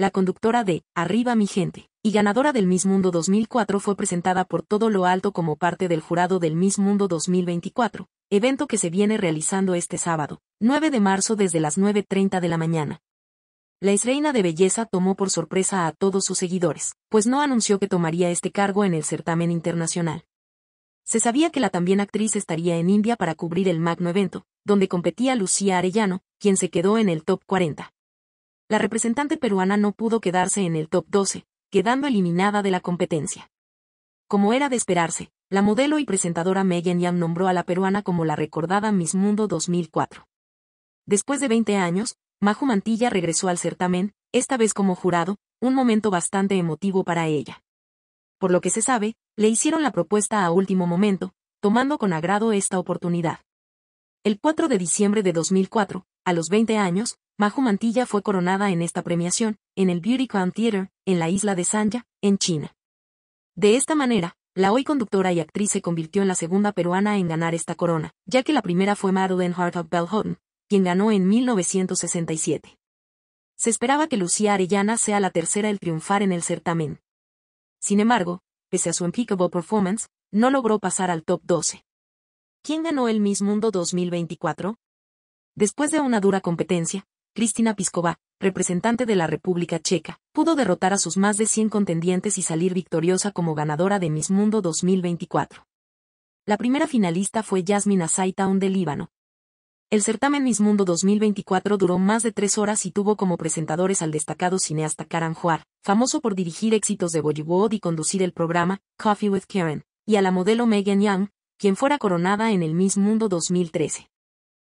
la conductora de Arriba mi gente, y ganadora del Miss Mundo 2004 fue presentada por todo lo alto como parte del jurado del Miss Mundo 2024, evento que se viene realizando este sábado, 9 de marzo desde las 9.30 de la mañana. La reina de belleza tomó por sorpresa a todos sus seguidores, pues no anunció que tomaría este cargo en el certamen internacional. Se sabía que la también actriz estaría en India para cubrir el magno evento, donde competía Lucía Arellano, quien se quedó en el top 40 la representante peruana no pudo quedarse en el top 12, quedando eliminada de la competencia. Como era de esperarse, la modelo y presentadora Megan Yam nombró a la peruana como la recordada Miss Mundo 2004. Después de 20 años, Maju Mantilla regresó al certamen, esta vez como jurado, un momento bastante emotivo para ella. Por lo que se sabe, le hicieron la propuesta a último momento, tomando con agrado esta oportunidad. El 4 de diciembre de 2004, a los 20 años, Majo Mantilla fue coronada en esta premiación, en el Beauty Crown Theater, en la isla de Sanya, en China. De esta manera, la hoy conductora y actriz se convirtió en la segunda peruana en ganar esta corona, ya que la primera fue Madeleine Hart of Bell quien ganó en 1967. Se esperaba que Lucía Arellana sea la tercera en triunfar en el certamen. Sin embargo, pese a su impeccable performance, no logró pasar al top 12. ¿Quién ganó el Miss Mundo 2024? Después de una dura competencia, Cristina Piskova, representante de la República Checa, pudo derrotar a sus más de 100 contendientes y salir victoriosa como ganadora de Miss Mundo 2024. La primera finalista fue Yasmina Saitown de Líbano. El certamen Miss Mundo 2024 duró más de tres horas y tuvo como presentadores al destacado cineasta Karan Juar, famoso por dirigir éxitos de Bollywood y conducir el programa Coffee with Karen, y a la modelo Megan Young, quien fuera coronada en el Miss Mundo 2013.